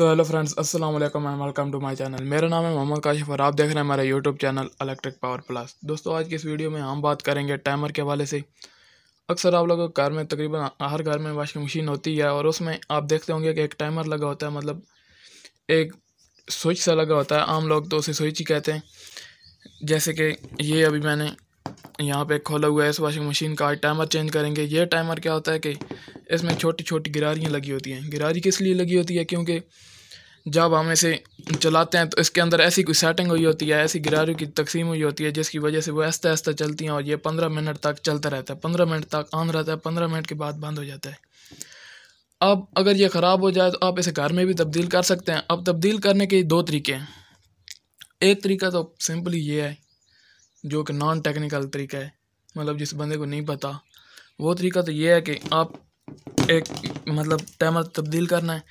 तो hello friends अस्सलाम वालेकुम and welcome to my channel मेरा नाम है मोहम्मद काशिफ और आप देख रहे हैं हमारा YouTube channel electric power plus दोस्तों आज की इस वीडियो में हम बात करेंगे टाइमर के हवाले से अक्सर आप लोगों के घर में तकरीबन हर घर में वाशिंग मशीन होती है और उसमें आप देखते होंगे कि एक टाइमर लगा होता है मतलब एक स्विच सा लगा होता है आम लोग तो उसे स्विच ही कहते हैं जैसे कि ये अभी मैंने यहाँ पे खोला हुआ है इस वॉशिंग मशीन का टाइमर चेंज करेंगे ये टाइमर क्या होता है कि इसमें छोटी छोटी गिरारियाँ लगी होती हैं गिरारी किस लिए लगी होती है क्योंकि जब हम इसे चलाते हैं तो इसके अंदर ऐसी कोई सेटिंग हुई होती है ऐसी गिरारियों की तकसीम हुई होती है जिसकी वजह से वो आस्ते आस्ते चलती हैं और ये पंद्रह मिनट तक चलता रहता है पंद्रह मिनट तक ऑन रहता है पंद्रह मिनट के बाद बंद हो जाता है अब अगर ये ख़राब हो जाए तो आप इसे घर में भी तब्दील कर सकते हैं अब तब्दील करने के दो तरीके हैं एक तरीका तो सिंपली ये है जो कि नॉन टेक्निकल तरीका है मतलब जिस बंदे को नहीं पता वो तरीका तो ये है कि आप एक मतलब टाइमर तब्दील करना है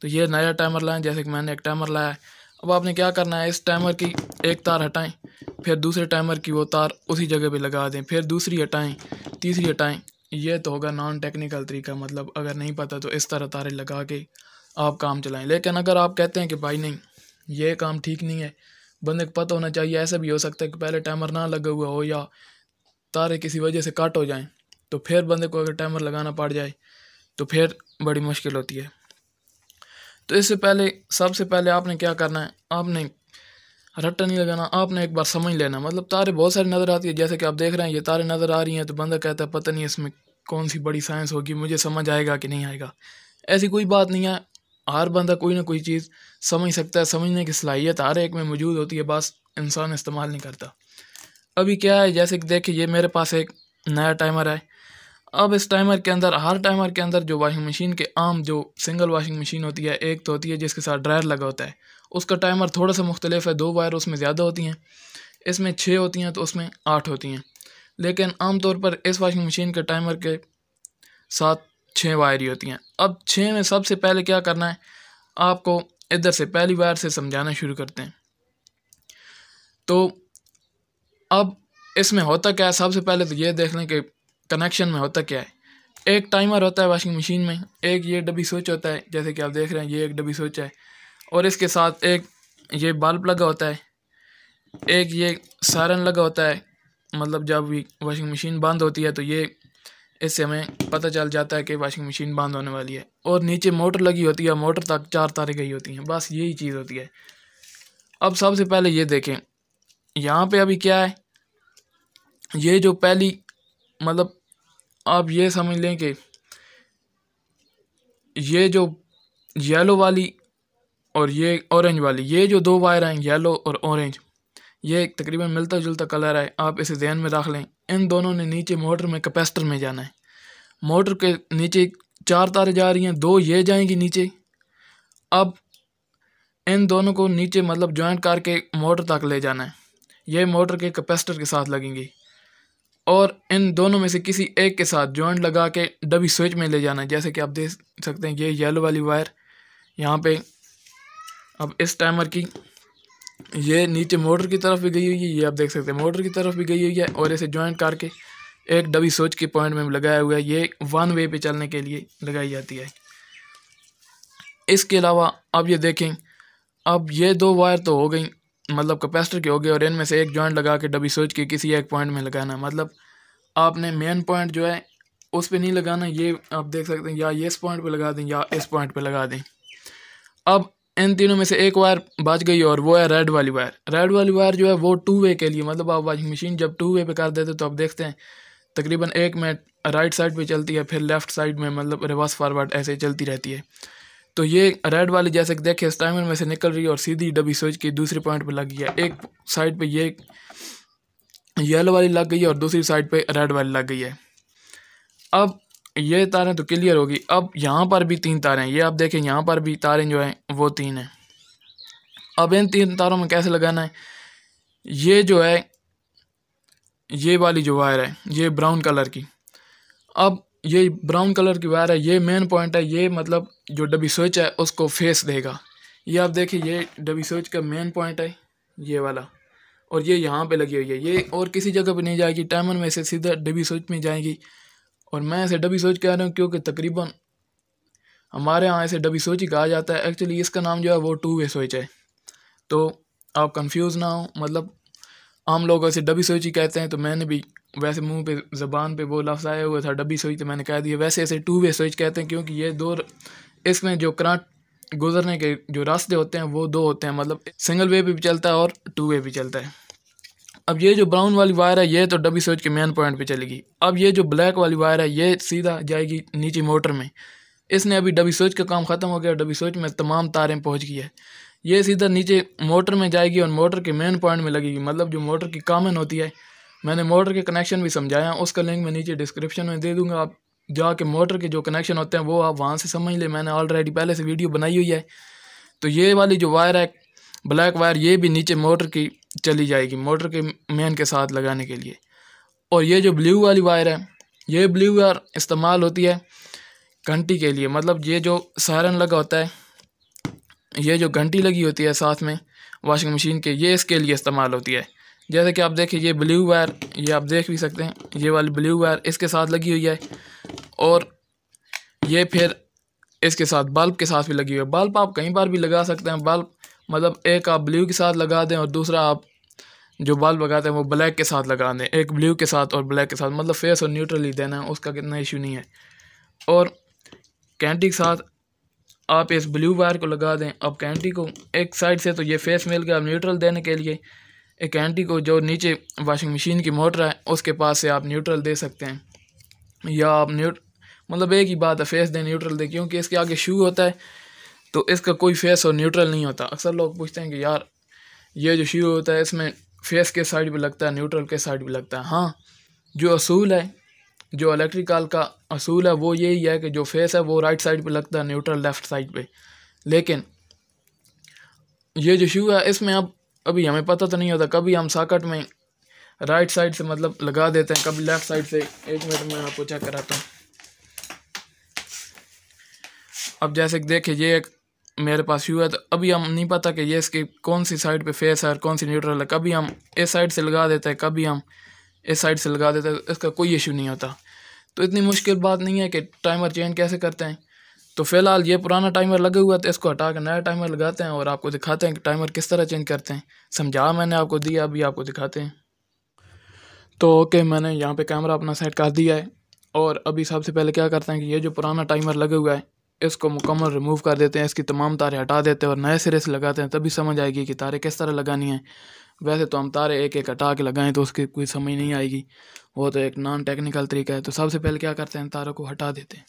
तो ये नया टाइमर लाएँ जैसे कि मैंने एक टाइमर लाया है अब आपने क्या करना है इस टाइमर की एक तार हटाएं फिर दूसरे टाइमर की वो तार उसी जगह पे लगा दें फिर दूसरी हटाएं तीसरी हटाएं ये तो होगा नॉन टेक्निकल तरीका मतलब अगर नहीं पता तो इस तरह तारें लगा के आप काम चलाएं लेकिन अगर आप कहते हैं कि भाई नहीं ये काम ठीक नहीं है बंदे को पता होना चाहिए ऐसा भी हो सकता है कि पहले टाइमर ना लगा हुआ हो या तारे किसी वजह से कट हो जाएं तो फिर बंदे को अगर टाइमर लगाना पड़ जाए तो फिर बड़ी मुश्किल होती है तो इससे पहले सबसे पहले आपने क्या करना है आपने रट्टा नहीं लगाना आपने एक बार समझ लेना मतलब तारे बहुत सारी नज़र आती है जैसे कि आप देख रहे हैं ये तारे नज़र आ रही हैं तो बंदा कहता है पता नहीं इसमें कौन सी बड़ी साइंस होगी मुझे समझ आएगा कि नहीं आएगा ऐसी कोई बात नहीं है हर बंदा कोई ना कोई चीज़ समझ सकता है समझने की सलाहियत हर एक में मौजूद होती है बस इंसान इस्तेमाल नहीं करता अभी क्या है जैसे कि देखिए ये मेरे पास एक नया टाइमर है अब इस टाइमर के अंदर हर टाइमर के अंदर जो वाशिंग मशीन के आम जो सिंगल वाशिंग मशीन होती है एक तो होती है जिसके साथ ड्रायर लगा होता है उसका टाइमर थोड़ा सा मुख्तलिफ है दो वायर उसमें ज़्यादा होती हैं इसमें छः होती हैं तो उसमें आठ होती हैं लेकिन आमतौर पर इस वाशिंग मशीन के टाइमर के साथ छः वायर ही होती हैं अब छः में सबसे पहले क्या करना है आपको इधर से पहली वायर से समझाना शुरू करते हैं तो अब इसमें होता क्या है सबसे पहले तो ये देख लें कि कनेक्शन में होता क्या है एक टाइमर होता है वॉशिंग मशीन में एक ये डब्बी स्विच होता है जैसे कि आप देख रहे हैं ये एक डब्बी स्विच है और इसके साथ एक ये बल्ब लगा होता है एक ये सारन लगा होता है मतलब जब भी वॉशिंग मशीन बंद होती है तो ये इससे हमें पता चल जाता है कि वाशिंग मशीन बंद होने वाली है और नीचे मोटर लगी होती है मोटर तक चार तारे गई होती हैं बस यही चीज़ होती है अब सबसे पहले ये देखें यहाँ पे अभी क्या है ये जो पहली मतलब आप ये समझ लें कि ये जो येलो वाली और ये ऑरेंज वाली ये जो दो वायर हैं येलो और ऑरेंज ये तकरीबन मिलता जुलता कलर है आप इसे जहन में रख लें इन दोनों ने नीचे मोटर में कैपेसिटर में जाना है मोटर के नीचे चार तारें जा रही हैं दो ये जाएंगी नीचे अब इन दोनों को नीचे मतलब जॉइंट करके मोटर तक ले जाना है ये मोटर के कैपेसिटर के साथ लगेंगी और इन दोनों में से किसी एक के साथ जॉइंट लगा के डबी स्विच में ले जाना है जैसे कि आप देख सकते हैं ये येलो वाली वायर यहाँ पे अब इस टाइमर की ये नीचे मोटर की तरफ भी गई हुई है ये आप देख सकते हैं मोटर की तरफ भी गई हुई है और इसे ज्वाइंट करके एक डबी सोच के पॉइंट में लगाया हुआ है ये वन वे पे चलने के लिए लगाई जाती है इसके अलावा अब ये देखें अब ये दो वायर तो हो गई मतलब कैपेसिटर के हो गए और इनमें से एक जॉइंट लगा के डबी सोच के किसी एक पॉइंट में लगाना मतलब आपने मेन पॉइंट जो है उस पर नहीं लगाना ये आप देख सकते हैं या इस पॉइंट पर लगा दें या इस पॉइंट पर लगा दें अब इन तीनों में से एक वायर बच गई और वो है रेड वाली वायर रेड वाली वायर जो है वो टू वे के लिए मतलब आप वाशिंग मशीन जब टू वे पे कर देते तो आप देखते हैं तकरीबन एक मिनट राइट साइड पे चलती है फिर लेफ़्ट साइड में मतलब रिवर्स फॉरवर्ड ऐसे चलती रहती है तो ये रेड वाली जैसे कि देखिए स्टाइमर में से निकल रही है और सीधी डबी स्विच की दूसरे पॉइंट पर लग गई है एक साइड पर ये येलो वाली लग गई है और दूसरी साइड पर रेड वाली लग गई है अब ये तारें तो क्लियर होगी अब यहाँ पर भी तीन तारें हैं ये आप देखें यहाँ पर भी तारें जो हैं वो तीन हैं अब इन तीन तारों में कैसे लगाना है ये जो है ये वाली जो वायर है ये ब्राउन कलर की अब ये ब्राउन कलर की वायर है ये मेन पॉइंट है ये मतलब जो डबी स्विच है उसको फेस देगा ये आप देखिए ये डबी स्विच का मेन पॉइंट है ये वाला और ये यहाँ पे लगी हुई है ये और किसी जगह पे नहीं जाएगी टाइमर में से सीधा डबी स्विच में जाएगी और मैं ऐसे डबी सोच कह रहा हूँ क्योंकि तकरीबन हमारे यहाँ ऐसे डबी सोच ही कहा जाता है एक्चुअली इसका नाम जो है वो टू वे सोच है तो आप कंफ्यूज ना हो मतलब आम लोग ऐसे डबी सोच ही कहते हैं तो मैंने भी वैसे मुंह पे ज़बान पे वो लफ्ज़ आया हुआ था डबी सोच तो मैंने कह दिया वैसे ऐसे टू वे सोच कहते हैं क्योंकि ये दो इसमें जो करंट गुजरने के जो रास्ते होते हैं वो दो होते हैं मतलब सिंगल वे भी चलता है और टू वे भी चलता है अब ये जो ब्राउन वाली वायर है ये तो डबी स्विच के मेन पॉइंट पे चलेगी अब ये जो ब्लैक वाली वायर है ये सीधा जाएगी नीचे मोटर में इसने अभी डबी स्विच का काम ख़त्म हो गया डबी स्विच में तमाम तारें पहुँच गई है ये सीधा नीचे मोटर में जाएगी और मोटर के मेन पॉइंट में लगेगी मतलब जो मोटर की कामन होती है मैंने मोटर के कनेक्शन भी समझाया उसका लिंक मैं नीचे डिस्क्रिप्शन में दे दूँगा आप जाके मोटर के जो कनेक्शन होते हैं वो आप वहाँ से समझ लें मैंने ऑलरेडी पहले से वीडियो बनाई हुई है तो ये वाली जो वायर है ब्लैक वायर ये भी नीचे मोटर की चली जाएगी मोटर के मेन के साथ लगाने के लिए और ये जो ब्लू वाली वायर है ये ब्लू वायर इस्तेमाल होती है घंटी के लिए मतलब ये जो सारन लगा होता है ये जो घंटी लगी होती है साथ में वॉशिंग मशीन के ये इसके लिए इस्तेमाल होती है जैसे कि आप देखें ये ब्लू वायर ये आप देख भी सकते हैं ये वाली ब्लू वायर इसके साथ लगी हुई है और ये फिर इसके साथ बल्ब के साथ भी लगी हुई है बल्ब आप कहीं बार भी लगा सकते हैं बल्ब मतलब एक आप ब्लू के साथ लगा दें और दूसरा आप जो बल्ब लगाते हैं वो ब्लैक के साथ लगा दें एक ब्लू के साथ और ब्लैक के साथ मतलब फेस और न्यूट्रल ही देना है उसका कितना इशू नहीं है और कैंटी के साथ आप इस ब्लू वायर को लगा दें अब कैंटी को एक साइड से तो ये फेस मिल गया न्यूट्रल देने के लिए एक कैंटी को जो नीचे वाशिंग मशीन की मोटर है उसके पास से आप न्यूट्रल दे सकते हैं या आप न्यूट मतलब एक ही बात है फेस दें न्यूट्रल दें क्योंकि इसके आगे शू होता है तो इसका कोई फेस और न्यूट्रल नहीं होता अक्सर लोग पूछते हैं कि यार ये जो शीर होता है इसमें फेस के साइड भी लगता है न्यूट्रल के साइड भी लगता है हाँ जो असूल है जो इलेक्ट्रिकल का असूल है वो यही है कि जो फेस है वो राइट साइड पे लगता है न्यूट्रल लेफ़्ट साइड पे लेकिन ये जो शू है इसमें अब अभी हमें पता तो नहीं होता कभी हम साकट में राइट साइड से मतलब लगा देते हैं कभी लेफ़्ट साइड से एक मिनट में आपको चेक कराता हूँ अब जैसे देखिए ये एक मेरे पास यू है तो अभी हम नहीं पता कि ये इसकी कौन सी साइड पे फेस है और कौन सी न्यूट्रल है कभी हम इस साइड से लगा देते हैं कभी हम इस साइड से लगा देते हैं इसका कोई इशू नहीं होता तो इतनी मुश्किल बात नहीं है कि टाइमर चेंज कैसे करते हैं तो फिलहाल ये पुराना टाइमर लगे हुआ है तो इसको हटा कर नया टाइमर लगाते हैं और आपको दिखाते हैं कि टाइमर किस तरह चेंज करते हैं समझा मैंने आपको दिया अभी आपको दिखाते हैं तो ओके मैंने यहाँ पर कैमरा अपना सेट कर दिया है और अभी सबसे पहले क्या करते हैं कि ये जो पुराना टाइमर लगे हुआ है इसको मुकम्मल रिमूव कर देते हैं इसकी तमाम तारे हटा देते हैं और नए सिरे से लगाते हैं तभी समझ आएगी कि तारे किस तरह लगानी है वैसे तो हम तारे एक एक हटा के लगाएं तो उसकी कोई समझ नहीं आएगी वो तो एक नॉन टेक्निकल तरीका है तो सबसे पहले क्या करते हैं तारों को हटा देते हैं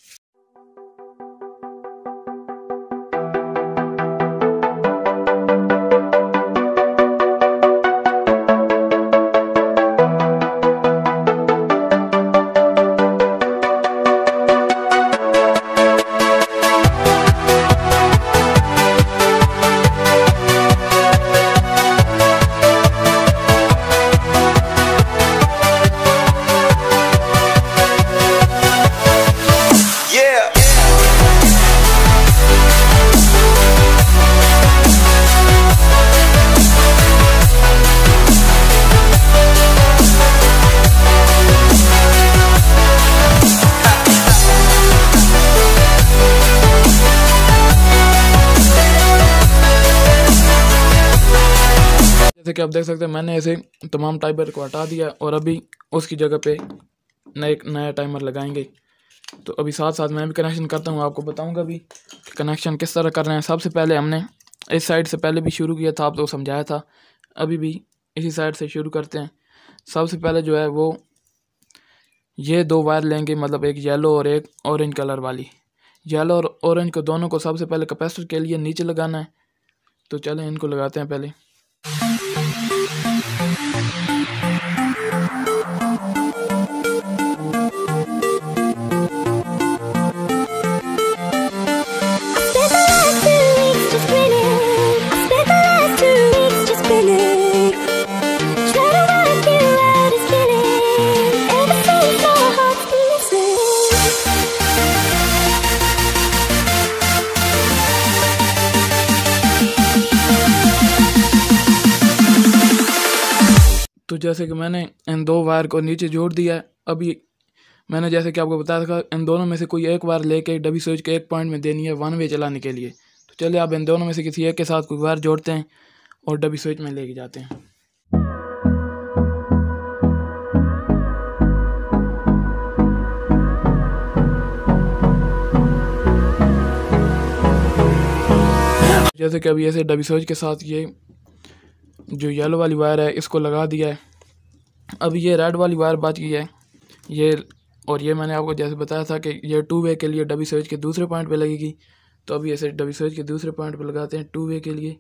जैसे कि आप देख सकते हैं मैंने ऐसे तमाम टाइमर को हटा दिया और अभी उसकी जगह पे नए नया टाइमर लगाएंगे तो अभी साथ साथ मैं भी कनेक्शन करता हूँ आपको बताऊँगा भी कि कनेक्शन किस तरह कर रहे हैं सबसे पहले हमने इस साइड से पहले भी शुरू किया था आपको तो समझाया था अभी भी इसी साइड से शुरू करते हैं सबसे पहले जो है वो ये दो वायर लेंगे मतलब एक येलो और एक ऑरेंज कलर वाली येलो और ऑरेंज को दोनों को सबसे पहले कैपेसिटर के लिए नीचे लगाना है तो चलें इनको लगाते हैं पहले जैसे कि मैंने इन दो वायर को नीचे जोड़ दिया है अभी मैंने जैसे कि आपको बताया था इन दोनों में से कोई एक वायर लेके डबी स्विच के एक पॉइंट में देनी है वन वे चलाने के लिए तो चलिए आप इन दोनों में से किसी एक के साथ कोई वायर जोड़ते हैं और डबी स्विच में लेके जाते हैं जैसे कि अभी ऐसे डबी स्विच के साथ ये जो येलो वाली वायर है इसको लगा दिया है अब ये रेड वाली वायर बात की है ये और ये मैंने आपको जैसे बताया था कि ये टू वे के लिए डबी स्विच के दूसरे पॉइंट पे लगेगी तो अभी ऐसे डबी स्विच के दूसरे पॉइंट पे लगाते हैं टू वे के लिए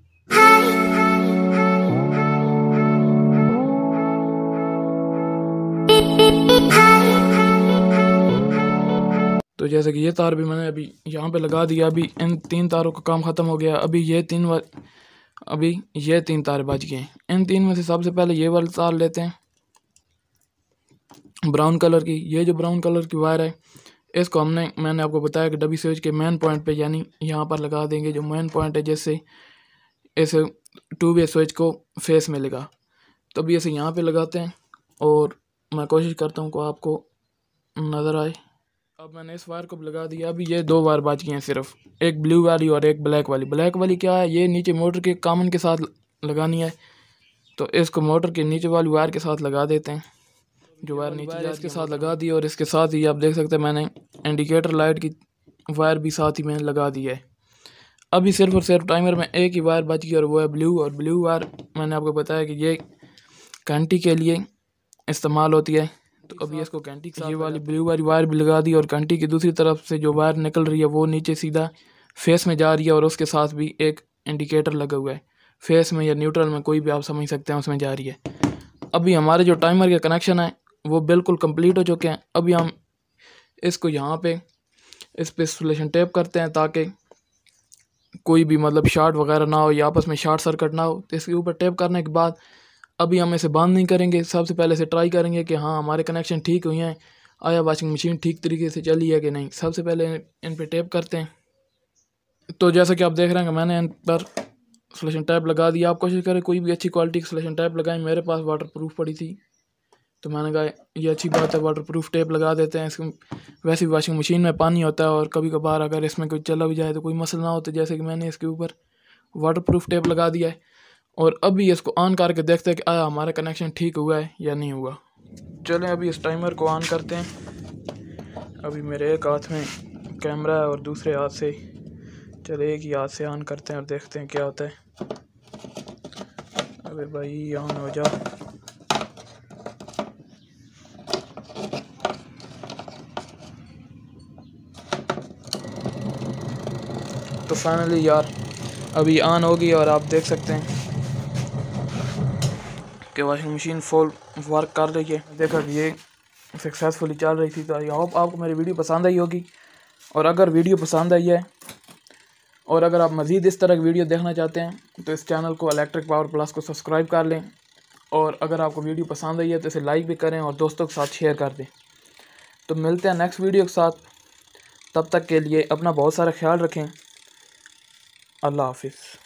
तो जैसे कि ये तार भी मैंने अभी यहाँ पे लगा दिया अभी इन तीन तारों का काम ख़त्म हो गया अभी ये तीन अभी ये तीन तार बच गए हैं इन तीन में से सबसे पहले ये वाले तार लेते हैं ब्राउन कलर की ये जो ब्राउन कलर की वायर है इसको हमने मैंने आपको बताया कि डबी स्विच के मेन पॉइंट पे यानी यहाँ पर लगा देंगे जो मेन पॉइंट है जिससे इस टू वे स्विच को फेस मिलेगा तब तो ये इसे यहाँ पे लगाते हैं और मैं कोशिश करता हूँ को आपको नज़र आए अब मैंने इस वायर को लगा दिया अभी ये दो वायर बाज गए हैं सिर्फ एक ब्लू वाली और एक ब्लैक वाली ब्लैक वाली क्या है ये नीचे मोटर के कामन के साथ लगानी है तो इसको मोटर के नीचे वाली वायर के साथ लगा देते हैं जो वायर नीचे जा इसके साथ लगा दी और इसके साथ ही आप देख सकते हैं मैंने इंडिकेटर लाइट की वायर भी साथ ही मैंने लगा दी है अभी सिर्फ और सिर्फ टाइमर में एक ही वायर बच गई और वो है ब्लू और ब्लू वायर मैंने आपको बताया कि ये घंटी के लिए इस्तेमाल होती है तो अभी इसको घंटी ये वाली ब्लू वाली वायर भी लगा दी और घंटी की दूसरी तरफ से जो वायर निकल रही है वो नीचे सीधा फेस में जा रही है और उसके साथ भी एक इंडिकेटर लगा हुआ है फेस में या न्यूट्रल में कोई भी आप समझ सकते हैं उसमें जा रही है अभी हमारे जो टाइमर के कनेक्शन है वो बिल्कुल कंप्लीट हो चुके हैं अभी हम इसको यहाँ पे इस पर सोलेशन टेप करते हैं ताकि कोई भी मतलब शार्ट वगैरह ना हो या आपस में शार्ट सर्कट ना हो तो इसके ऊपर टेप करने के बाद अभी हम इसे बंद नहीं करेंगे सबसे पहले से ट्राई करेंगे कि हाँ हमारे कनेक्शन ठीक हुए हैं आया वाशिंग मशीन ठीक तरीके से चली है कि नहीं सबसे पहले इन पर टेप करते हैं तो जैसा कि आप देख रहे हैं कि मैंने इन पर सोलेशन टैप लगा दिया आप कोशिश करें कोई भी अच्छी क्वालिटी की सोलेशन टैप लगाएं मेरे पास वाटर प्रूफ पड़ी थी तो मैंने कहा ये अच्छी बात है वाटर प्रूफ टेप लगा देते हैं इसमें वैसे भी वाशिंग मशीन में पानी होता है और कभी कभार अगर इसमें कोई चला भी जाए तो कोई मसला ना होता तो जैसे कि मैंने इसके ऊपर वाटर प्रूफ टेप लगा दिया है और अभी इसको ऑन करके देखते हैं कि आया हमारा कनेक्शन ठीक हुआ है या नहीं हुआ चलें अभी इस टाइमर को ऑन करते हैं अभी मेरे एक हाथ में कैमरा है और दूसरे हाथ से चले एक ही हाथ से ऑन करते हैं और देखते हैं क्या होता है अरे भाई ऑन हो जाओ तो फाइनली यार अभी ऑन होगी और आप देख सकते हैं कि वॉशिंग मशीन फुल वर्क कर रही है देखो ये सक्सेसफुली चल रही थी तो आई होप आपको मेरी वीडियो पसंद आई होगी और अगर वीडियो पसंद आई है और अगर आप मज़ीद इस तरह की वीडियो देखना चाहते हैं तो इस चैनल को इलेक्ट्रिक पावर प्लस को सब्सक्राइब कर लें और अगर आपको वीडियो पसंद आई है तो इसे लाइक भी करें और दोस्तों के साथ शेयर कर दें तो मिलते हैं नेक्स्ट वीडियो के साथ तब तक के लिए अपना बहुत सारा ख्याल रखें अल्लाह हाफिज़